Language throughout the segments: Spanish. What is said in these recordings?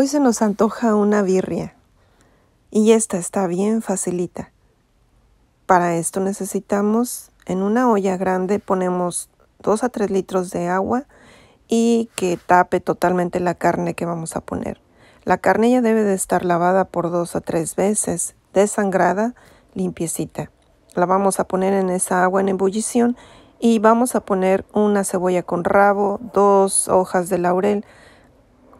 Hoy se nos antoja una birria y esta está bien facilita. Para esto necesitamos en una olla grande ponemos 2 a 3 litros de agua y que tape totalmente la carne que vamos a poner. La carne ya debe de estar lavada por 2 a 3 veces, desangrada, limpiecita. La vamos a poner en esa agua en ebullición y vamos a poner una cebolla con rabo, dos hojas de laurel,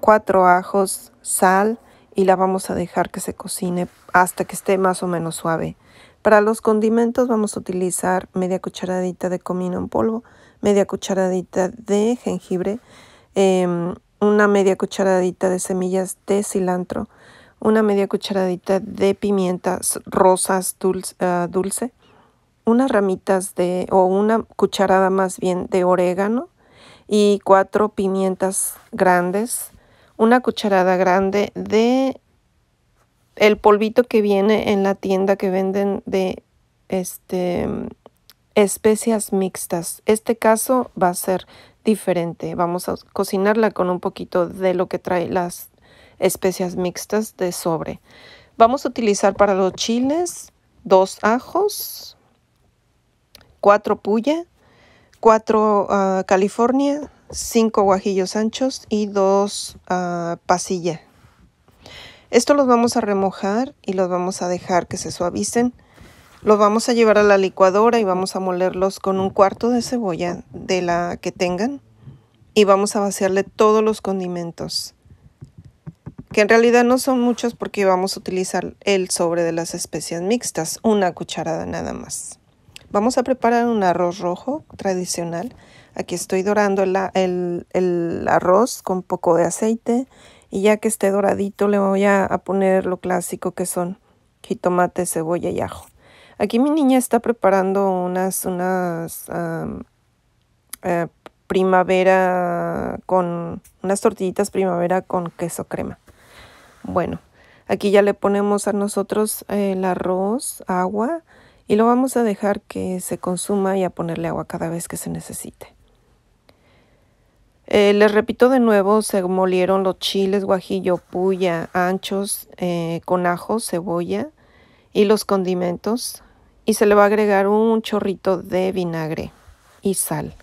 cuatro ajos, sal y la vamos a dejar que se cocine hasta que esté más o menos suave. Para los condimentos vamos a utilizar media cucharadita de comino en polvo, media cucharadita de jengibre, em, una media cucharadita de semillas de cilantro, una media cucharadita de pimientas rosas dulce, ah, dulce unas ramitas de, o una cucharada más bien de orégano y cuatro pimientas grandes, una cucharada grande de el polvito que viene en la tienda que venden de este, especias mixtas. Este caso va a ser diferente. Vamos a cocinarla con un poquito de lo que trae las especias mixtas de sobre. Vamos a utilizar para los chiles dos ajos, cuatro puya, cuatro ah, California, 5 guajillos anchos y 2 ah, pasilla. Esto los vamos a remojar y los vamos a dejar que se suavicen. Los vamos a llevar a la licuadora y vamos a molerlos con un cuarto de cebolla de la que tengan. Y vamos a vaciarle todos los condimentos. Que en realidad no son muchos porque vamos a utilizar el sobre de las especias mixtas. Una cucharada nada más. Vamos a preparar un arroz rojo tradicional. Aquí estoy dorando el, arroz con poco de aceite y ya que esté doradito le voy a, poner lo clásico que son jitomate, cebolla y ajo. Aquí mi niña está preparando unas, unas eh, primavera con unas tortillitas primavera con queso crema. Bueno, aquí ya le ponemos a nosotros el arroz, agua, y lo vamos a dejar que se consuma y a ponerle agua cada vez que se necesite. Eh, les repito de nuevo, se molieron los chiles, guajillo, puya, anchos, eh, con ajo, cebolla y los condimentos. Y se le va a agregar un chorrito de vinagre y sal.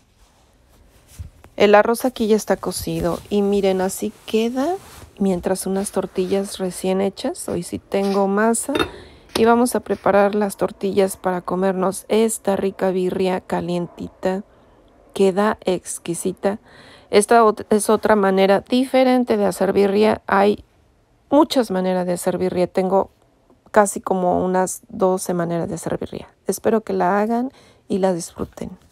El arroz aquí ya está cocido y miren, así queda mientras unas tortillas recién hechas. Hoy sí tengo masa y vamos a preparar las tortillas para comernos esta rica birria calientita. Queda exquisita. Esta es otra manera diferente de hacer birria. Hay muchas maneras de hacer birria. Tengo casi como unas 12 maneras de hacer birria. Espero que la hagan y la disfruten.